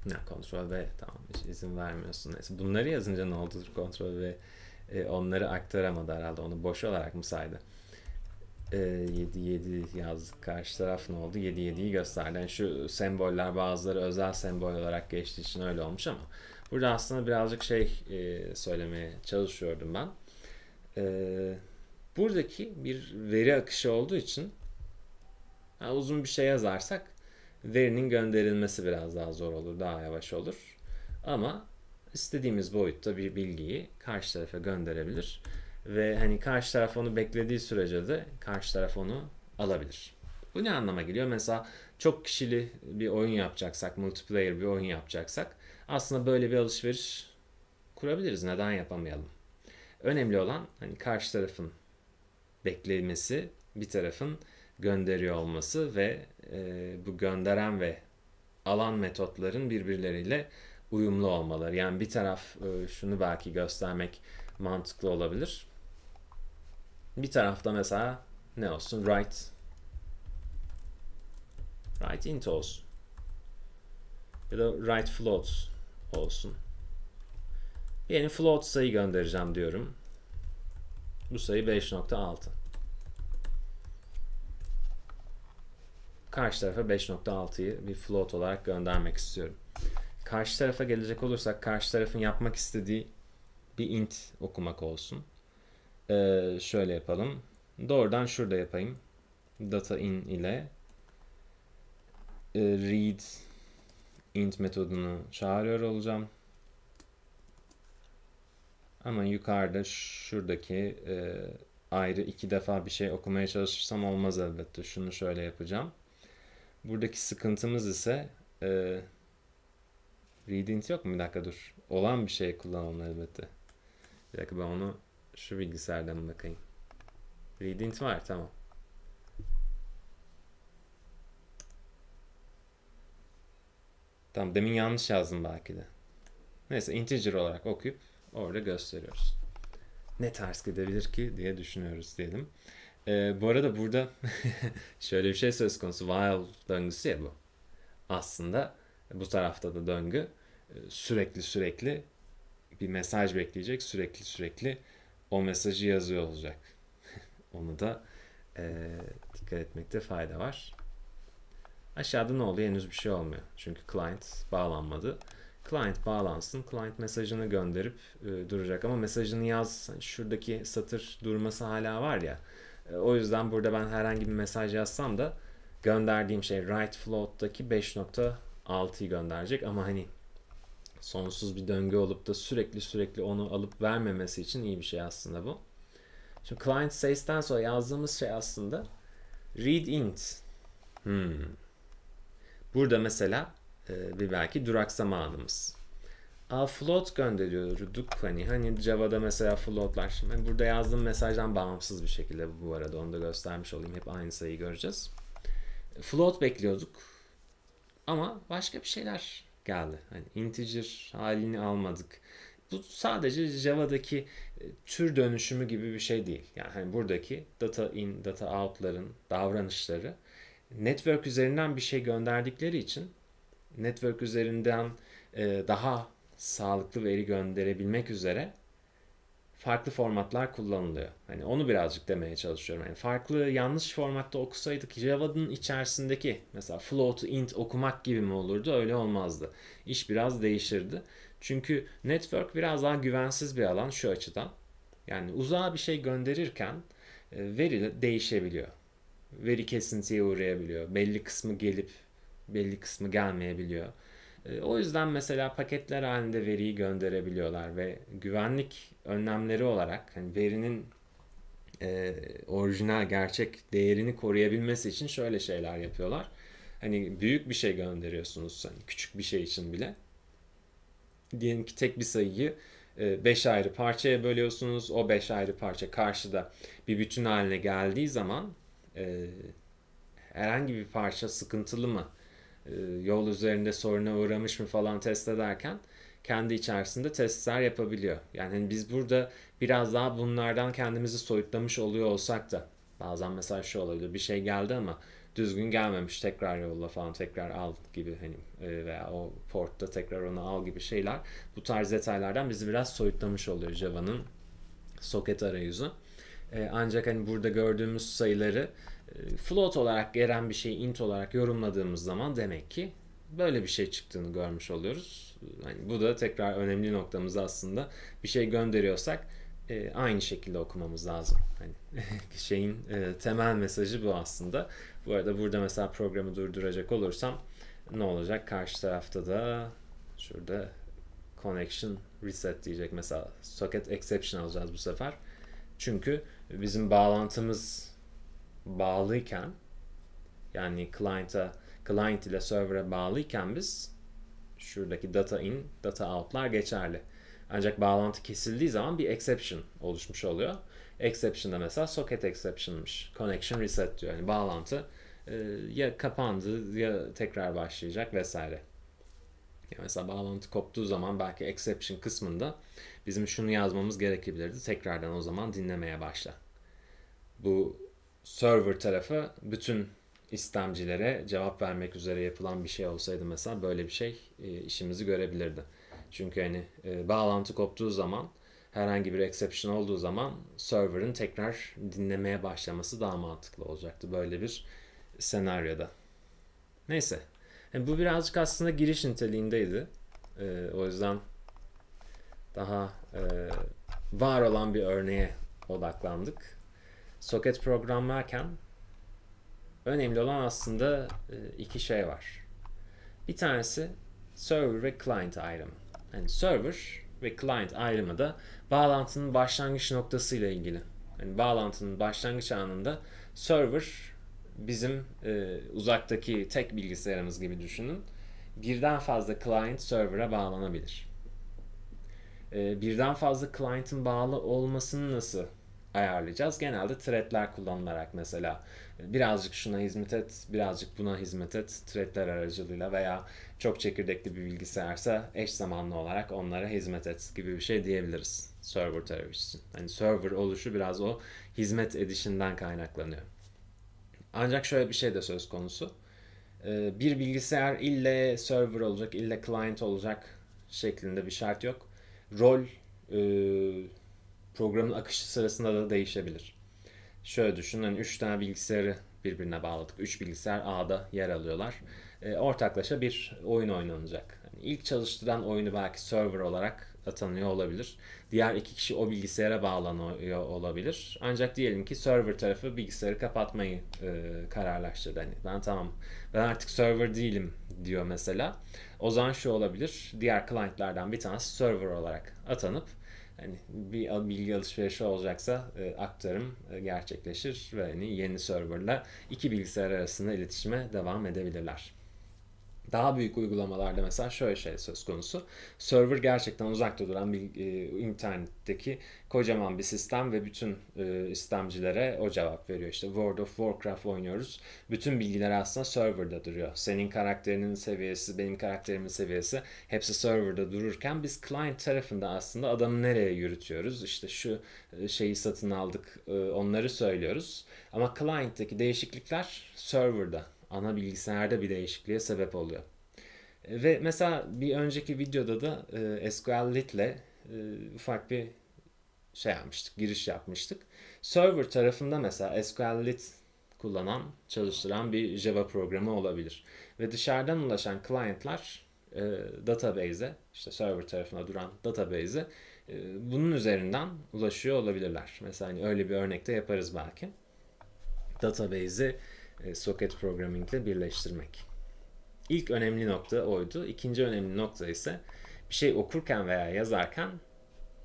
ne kontrol V tamam izin vermiyorsun. Neyse bunları yazınca ne oldu kontrol V e, onları aktaramadı herhalde onu boş olarak mı saydı? E, 7 7 yazdık karşı taraf ne oldu? 7 7'yi gösterdi. Yani şu semboller bazıları özel sembol olarak geçtiği için öyle olmuş ama burada aslında birazcık şey e, söylemeye çalışıyordum ben. E, buradaki bir veri akışı olduğu için yani uzun bir şey yazarsak verinin gönderilmesi biraz daha zor olur, daha yavaş olur. Ama istediğimiz boyutta bir bilgiyi karşı tarafa gönderebilir ve hani karşı taraf onu beklediği sürece de karşı taraf onu alabilir. Bu ne anlama geliyor? Mesela çok kişili bir oyun yapacaksak, multiplayer bir oyun yapacaksak aslında böyle bir alışveriş kurabiliriz. Neden yapamayalım? Önemli olan hani karşı tarafın beklemesi, bir tarafın gönderiyor olması ve e, bu gönderen ve alan metotların birbirleriyle uyumlu olmaları. Yani bir taraf e, şunu belki göstermek mantıklı olabilir. Bir tarafta mesela ne olsun? Right right int olsun. Ya da right float olsun. Yeni float sayı göndereceğim diyorum. Bu sayı 5.6. Karşı tarafa 5.6'yı bir float olarak göndermek istiyorum. Karşı tarafa gelecek olursak karşı tarafın yapmak istediği bir int okumak olsun. Ee, şöyle yapalım. Doğrudan şurada yapayım. Data in ile e, read int metodunu çağırıyor olacağım. Ama yukarıda şuradaki e, ayrı iki defa bir şey okumaya çalışırsam olmaz elbette. Şunu şöyle yapacağım. Buradaki sıkıntımız ise e, readint yok mu? Bir dakika dur. Olan bir şey kullanalım elbette. Bir dakika ben onu şu bilgisayardan bakayım. Readint var tamam. Tamam demin yanlış yazdım belki de. Neyse integer olarak okuyup orada gösteriyoruz. Ne ters gidebilir ki diye düşünüyoruz diyelim. Ee, bu arada burada şöyle bir şey söz konusu. While döngüsü ya bu. Aslında bu tarafta da döngü e, sürekli sürekli bir mesaj bekleyecek. Sürekli sürekli o mesajı yazıyor olacak. Onu da e, dikkat etmekte fayda var. Aşağıda ne oluyor? Henüz bir şey olmuyor. Çünkü client bağlanmadı. Client bağlansın. Client mesajını gönderip e, duracak ama mesajını yaz. Hani şuradaki satır durması hala var ya. Ee, o yüzden burada ben herhangi bir mesaj yazsam da gönderdiğim şey right float'taki 5.6'yı gönderecek ama hani sonsuz bir döngü olup da sürekli sürekli onu alıp vermemesi için iyi bir şey aslında bu. Şimdi client says'ten sonra yazdığımız şey aslında read int. Hmm. Burada mesela e, bir belki duraksama anımız. Aa, float gönderiyorduk hani hani Java'da mesela floatlar. Yani burada yazdığım mesajdan bağımsız bir şekilde bu arada onu da göstermiş olayım. Hep aynı sayıyı göreceğiz. Float bekliyorduk. Ama başka bir şeyler geldi. Hani integer halini almadık. Bu sadece Java'daki e, tür dönüşümü gibi bir şey değil. Yani hani buradaki data in, data out'ların davranışları network üzerinden bir şey gönderdikleri için network üzerinden e, daha sağlıklı veri gönderebilmek üzere farklı formatlar kullanılıyor. Hani onu birazcık demeye çalışıyorum. Yani farklı yanlış formatta okusaydık Java'nın içerisindeki mesela float int okumak gibi mi olurdu? Öyle olmazdı. İş biraz değişirdi. Çünkü network biraz daha güvensiz bir alan şu açıdan. Yani uzağa bir şey gönderirken e, veri değişebiliyor. Veri kesintiye uğrayabiliyor. Belli kısmı gelip belli kısmı gelmeyebiliyor. Ee, o yüzden mesela paketler halinde veriyi gönderebiliyorlar ve güvenlik önlemleri olarak hani verinin e, orijinal gerçek değerini koruyabilmesi için şöyle şeyler yapıyorlar. Hani büyük bir şey gönderiyorsunuz hani küçük bir şey için bile. Diyelim ki tek bir sayıyı 5 e, ayrı parçaya bölüyorsunuz. O 5 ayrı parça karşıda bir bütün haline geldiği zaman e, herhangi bir parça sıkıntılı mı e, yol üzerinde soruna uğramış mı falan test ederken kendi içerisinde testler yapabiliyor. Yani hani biz burada biraz daha bunlardan kendimizi soyutlamış oluyor olsak da bazen mesela şu olabilir bir şey geldi ama düzgün gelmemiş tekrar yolla falan tekrar al gibi hani e, veya o portta tekrar onu al gibi şeyler bu tarz detaylardan bizi biraz soyutlamış oluyor Java'nın soket arayüzü. E, ancak hani burada gördüğümüz sayıları float olarak gelen bir şeyi int olarak yorumladığımız zaman demek ki böyle bir şey çıktığını görmüş oluyoruz. Yani bu da tekrar önemli noktamız aslında. Bir şey gönderiyorsak e, aynı şekilde okumamız lazım. Hani şeyin e, temel mesajı bu aslında. Bu arada burada mesela programı durduracak olursam ne olacak? Karşı tarafta da şurada connection reset diyecek mesela socket exception alacağız bu sefer. Çünkü bizim bağlantımız bağlıyken yani client'a client ile server'a bağlıyken biz şuradaki data in, data out'lar geçerli. Ancak bağlantı kesildiği zaman bir exception oluşmuş oluyor. Exception da mesela socket exception'mış. Connection reset diyor. Yani bağlantı e, ya kapandı ya tekrar başlayacak vesaire. Ya mesela bağlantı koptuğu zaman belki exception kısmında bizim şunu yazmamız gerekebilirdi. Tekrardan o zaman dinlemeye başla. Bu server tarafı bütün istemcilere cevap vermek üzere yapılan bir şey olsaydı mesela böyle bir şey e, işimizi görebilirdi. Çünkü hani e, bağlantı koptuğu zaman herhangi bir exception olduğu zaman server'ın tekrar dinlemeye başlaması daha mantıklı olacaktı böyle bir senaryoda. Neyse. Yani e, bu birazcık aslında giriş niteliğindeydi. E, o yüzden daha e, var olan bir örneğe odaklandık soket programlarken önemli olan aslında e, iki şey var. Bir tanesi server ve client ayrımı. Yani server ve client ayrımı da bağlantının başlangıç noktası ile ilgili. Yani bağlantının başlangıç anında server bizim e, uzaktaki tek bilgisayarımız gibi düşünün. Birden fazla client server'a bağlanabilir. E, birden fazla client'ın bağlı olmasını nasıl ayarlayacağız. Genelde threadler kullanılarak mesela birazcık şuna hizmet et, birazcık buna hizmet et threadler aracılığıyla veya çok çekirdekli bir bilgisayarsa eş zamanlı olarak onlara hizmet et gibi bir şey diyebiliriz server tarafı için. Hani server oluşu biraz o hizmet edişinden kaynaklanıyor. Ancak şöyle bir şey de söz konusu. Ee, bir bilgisayar ille server olacak, ille client olacak şeklinde bir şart yok. Rol e, programın akışı sırasında da değişebilir. Şöyle düşünün hani 3 tane bilgisayarı birbirine bağladık. Üç bilgisayar ağda yer alıyorlar. E, ortaklaşa bir oyun oynanacak. Yani ilk çalıştıran oyunu belki server olarak atanıyor olabilir. Diğer iki kişi o bilgisayara bağlanıyor olabilir. Ancak diyelim ki server tarafı bilgisayarı kapatmayı e, kararlaştırdı. Hani ben tamam ben artık server değilim diyor mesela. O zaman şu olabilir. Diğer clientlerden bir tanesi server olarak atanıp hani bir bilgi alışverişi olacaksa e, aktarım e, gerçekleşir ve hani yeni serverla iki bilgisayar arasında iletişime devam edebilirler. Daha büyük uygulamalarda mesela şöyle şey söz konusu. Server gerçekten uzakta duran bir e, internetteki kocaman bir sistem ve bütün e, istemcilere o cevap veriyor. İşte World of Warcraft oynuyoruz. Bütün bilgiler aslında serverda duruyor. Senin karakterinin seviyesi, benim karakterimin seviyesi hepsi serverda dururken biz client tarafında aslında adamı nereye yürütüyoruz? İşte şu e, şeyi satın aldık e, onları söylüyoruz. Ama client'teki değişiklikler serverda ana bilgisayarda bir değişikliğe sebep oluyor. E, ve mesela bir önceki videoda da e, SQLite ile e, ufak bir şey yapmıştık, giriş yapmıştık. Server tarafında mesela SQLite kullanan, çalıştıran bir Java programı olabilir. Ve dışarıdan ulaşan client'lar e, database'e, işte server tarafında duran database'e e, bunun üzerinden ulaşıyor olabilirler. Mesela hani öyle bir örnekte yaparız belki. Database'i e, e, socket programming ile birleştirmek. İlk önemli nokta oydu. İkinci önemli nokta ise bir şey okurken veya yazarken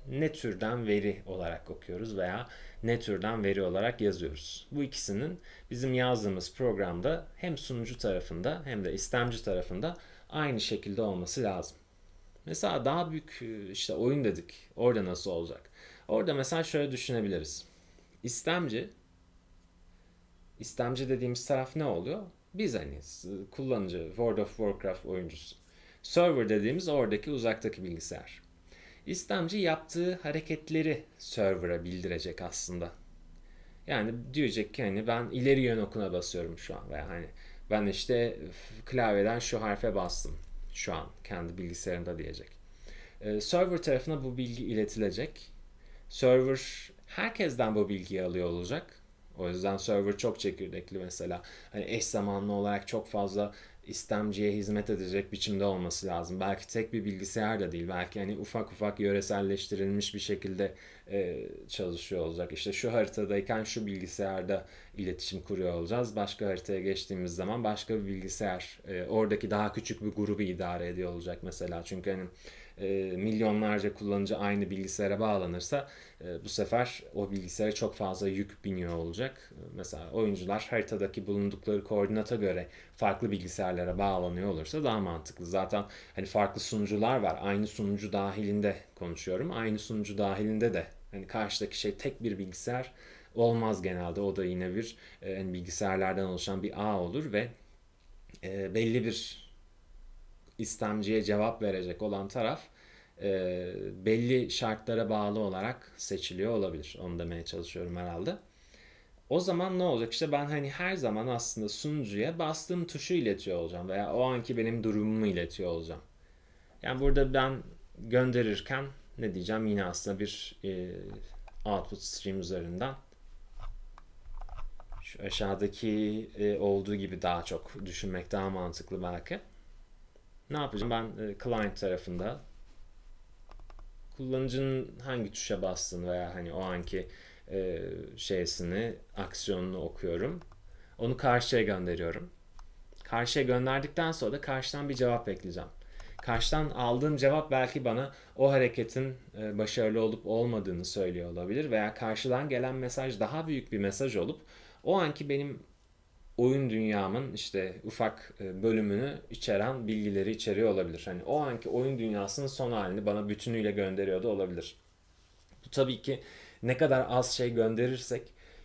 ne türden veri olarak okuyoruz veya ne türden veri olarak yazıyoruz. Bu ikisinin bizim yazdığımız programda hem sunucu tarafında hem de istemci tarafında aynı şekilde olması lazım. Mesela daha büyük e, işte oyun dedik. Orada nasıl olacak? Orada mesela şöyle düşünebiliriz. İstemci İstemci dediğimiz taraf ne oluyor? Biz hani kullanıcı, World of Warcraft oyuncusu. Server dediğimiz oradaki uzaktaki bilgisayar. İstemci yaptığı hareketleri server'a bildirecek aslında. Yani diyecek ki hani ben ileri yön okuna basıyorum şu an veya hani ben işte klavyeden şu harfe bastım şu an kendi bilgisayarında diyecek. Ee, server tarafına bu bilgi iletilecek. Server herkesten bu bilgiyi alıyor olacak o yüzden server çok çekirdekli mesela. Hani eş zamanlı olarak çok fazla istemciye hizmet edecek biçimde olması lazım. Belki tek bir bilgisayar da değil. Belki hani ufak ufak yöreselleştirilmiş bir şekilde e, çalışıyor olacak. İşte şu haritadayken şu bilgisayarda iletişim kuruyor olacağız. Başka haritaya geçtiğimiz zaman başka bir bilgisayar e, oradaki daha küçük bir grubu idare ediyor olacak mesela. Çünkü hani e, milyonlarca kullanıcı aynı bilgisayara bağlanırsa e, bu sefer o bilgisayara çok fazla yük biniyor olacak. Mesela oyuncular haritadaki bulundukları koordinata göre farklı bilgisayarlara bağlanıyor olursa daha mantıklı. Zaten hani farklı sunucular var. Aynı sunucu dahilinde konuşuyorum. Aynı sunucu dahilinde de hani karşıdaki şey tek bir bilgisayar olmaz genelde. O da yine bir e, hani bilgisayarlardan oluşan bir ağ olur ve e, belli bir istemciye cevap verecek olan taraf e, belli şartlara bağlı olarak seçiliyor olabilir. Onu demeye çalışıyorum herhalde. O zaman ne olacak? İşte ben hani her zaman aslında sunucuya bastığım tuşu iletiyor olacağım veya o anki benim durumumu iletiyor olacağım. Yani burada ben gönderirken ne diyeceğim yine aslında bir e, output stream üzerinden şu aşağıdaki e, olduğu gibi daha çok düşünmek daha mantıklı belki. Ne yapacağım? Ben e, client tarafında kullanıcının hangi tuşa bastığını veya hani o anki e, şeysini, aksiyonunu okuyorum. Onu karşıya gönderiyorum. Karşıya gönderdikten sonra da karşıdan bir cevap bekleyeceğim. Karşıdan aldığım cevap belki bana o hareketin e, başarılı olup olmadığını söylüyor olabilir veya karşıdan gelen mesaj daha büyük bir mesaj olup o anki benim oyun dünyamın işte ufak e, bölümünü içeren bilgileri içeriyor olabilir. Hani o anki oyun dünyasının son halini bana bütünüyle gönderiyor da olabilir. Bu tabii ki ne kadar az şey gönderirsek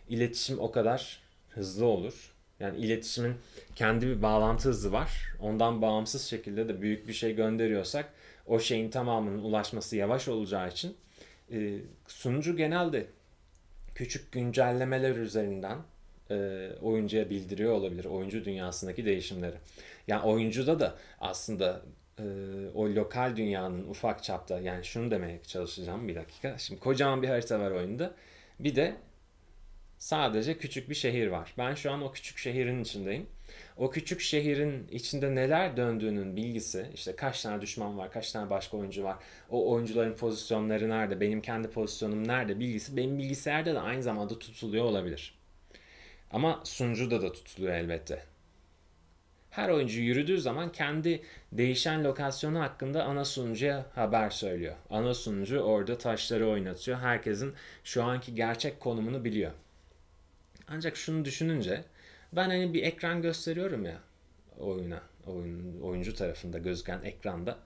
iletişim o kadar hızlı olur. Yani iletişimin kendi bir bağlantı hızı var. Ondan bağımsız şekilde de büyük bir şey gönderiyorsak o şeyin tamamının ulaşması yavaş olacağı için e, sunucu genelde küçük güncellemeler üzerinden e, oyuncuya bildiriyor olabilir oyuncu dünyasındaki değişimleri. Yani oyuncuda da aslında e, o lokal dünyanın ufak çapta yani şunu demeye çalışacağım bir dakika. Şimdi kocaman bir harita var oyunda. Bir de sadece küçük bir şehir var. Ben şu an o küçük şehrin içindeyim. O küçük şehrin içinde neler döndüğünün bilgisi, işte kaç tane düşman var, kaç tane başka oyuncu var, o oyuncuların pozisyonları nerede, benim kendi pozisyonum nerede bilgisi benim bilgisayarda da aynı zamanda tutuluyor olabilir. Ama sunucuda da tutuluyor elbette. Her oyuncu yürüdüğü zaman kendi değişen lokasyonu hakkında ana sunucuya haber söylüyor. Ana sunucu orada taşları oynatıyor. Herkesin şu anki gerçek konumunu biliyor. Ancak şunu düşününce ben hani bir ekran gösteriyorum ya oyuna, oyun, oyuncu tarafında gözüken ekranda.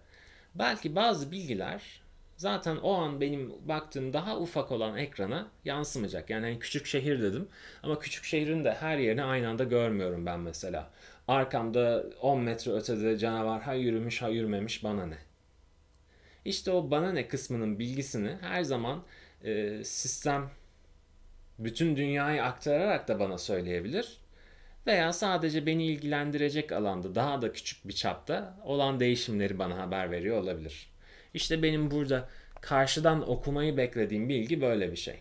Belki bazı bilgiler zaten o an benim baktığım daha ufak olan ekrana yansımayacak. Yani hani küçük şehir dedim ama küçük şehrin de her yerini aynı anda görmüyorum ben mesela. Arkamda 10 metre ötede canavar ha yürümüş ha yürümemiş bana ne. İşte o bana ne kısmının bilgisini her zaman e, sistem bütün dünyayı aktararak da bana söyleyebilir. Veya sadece beni ilgilendirecek alanda daha da küçük bir çapta olan değişimleri bana haber veriyor olabilir. İşte benim burada karşıdan okumayı beklediğim bilgi böyle bir şey.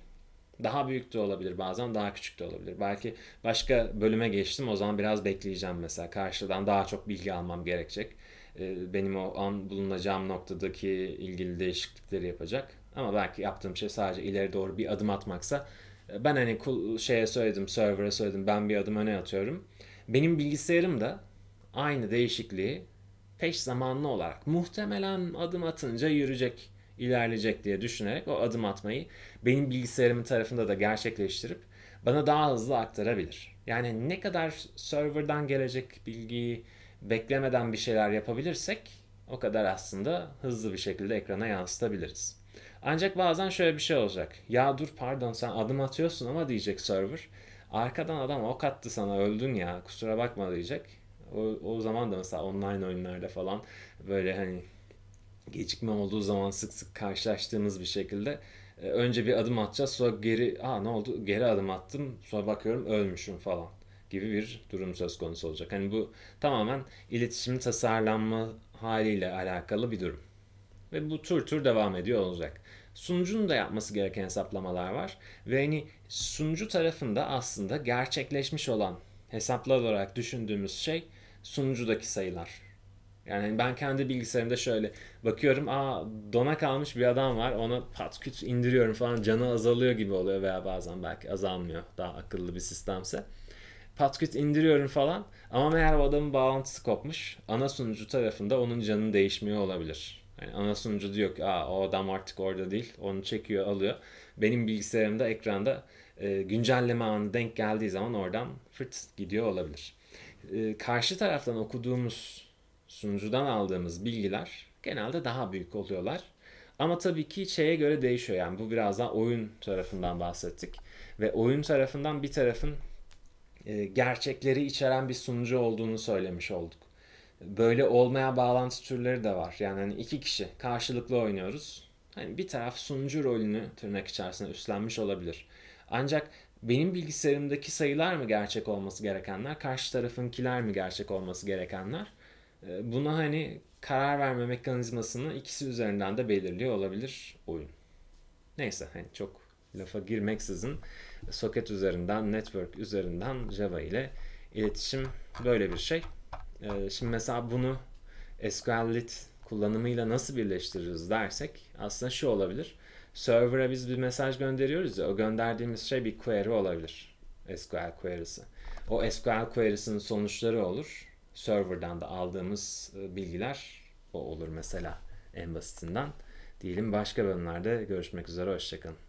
Daha büyük de olabilir bazen daha küçük de olabilir. Belki başka bölüme geçtim o zaman biraz bekleyeceğim mesela. Karşıdan daha çok bilgi almam gerekecek. Ee, benim o an bulunacağım noktadaki ilgili değişiklikleri yapacak. Ama belki yaptığım şey sadece ileri doğru bir adım atmaksa e, ben hani şeye söyledim, server'a söyledim ben bir adım öne atıyorum. Benim bilgisayarım da aynı değişikliği peş zamanlı olarak muhtemelen adım atınca yürüyecek, ilerleyecek diye düşünerek o adım atmayı benim bilgisayarımın tarafında da gerçekleştirip bana daha hızlı aktarabilir. Yani ne kadar serverdan gelecek bilgiyi beklemeden bir şeyler yapabilirsek o kadar aslında hızlı bir şekilde ekrana yansıtabiliriz. Ancak bazen şöyle bir şey olacak. Ya dur pardon sen adım atıyorsun ama diyecek server. Arkadan adam ok attı sana öldün ya kusura bakma diyecek o, o zaman da mesela online oyunlarda falan böyle hani gecikme olduğu zaman sık sık karşılaştığımız bir şekilde e, önce bir adım atacağız sonra geri aa ne oldu geri adım attım sonra bakıyorum ölmüşüm falan gibi bir durum söz konusu olacak. Hani bu tamamen iletişim tasarlanma haliyle alakalı bir durum. Ve bu tur tur devam ediyor olacak. Sunucunun da yapması gereken hesaplamalar var. Ve hani sunucu tarafında aslında gerçekleşmiş olan hesaplar olarak düşündüğümüz şey sunucudaki sayılar. Yani ben kendi bilgisayarımda şöyle bakıyorum aa dona kalmış bir adam var ona pat küt indiriyorum falan canı azalıyor gibi oluyor veya bazen belki azalmıyor daha akıllı bir sistemse. Pat küt indiriyorum falan ama meğer o adamın bağlantısı kopmuş ana sunucu tarafında onun canı değişmiyor olabilir. Yani ana sunucu diyor ki aa o adam artık orada değil onu çekiyor alıyor. Benim bilgisayarımda ekranda e, güncelleme anı denk geldiği zaman oradan fırt gidiyor olabilir. E, karşı taraftan okuduğumuz sunucudan aldığımız bilgiler genelde daha büyük oluyorlar. Ama tabii ki şeye göre değişiyor. Yani bu biraz daha oyun tarafından bahsettik. Ve oyun tarafından bir tarafın e, gerçekleri içeren bir sunucu olduğunu söylemiş olduk. Böyle olmayan bağlantı türleri de var. Yani hani iki kişi karşılıklı oynuyoruz. Hani bir taraf sunucu rolünü tırnak içerisinde üstlenmiş olabilir. Ancak benim bilgisayarımdaki sayılar mı gerçek olması gerekenler, karşı tarafınkiler mi gerçek olması gerekenler? Ee, buna hani karar verme mekanizmasını ikisi üzerinden de belirliyor olabilir oyun. Neyse hani çok lafa girmeksizin soket üzerinden, network üzerinden Java ile iletişim böyle bir şey. Ee, şimdi mesela bunu SQLite kullanımıyla nasıl birleştiririz dersek aslında şu olabilir server'a biz bir mesaj gönderiyoruz ya o gönderdiğimiz şey bir query olabilir. SQL query'si. O SQL query'sinin sonuçları olur. Server'dan da aldığımız e, bilgiler o olur mesela en basitinden. Diyelim başka bölümlerde görüşmek üzere hoşçakalın.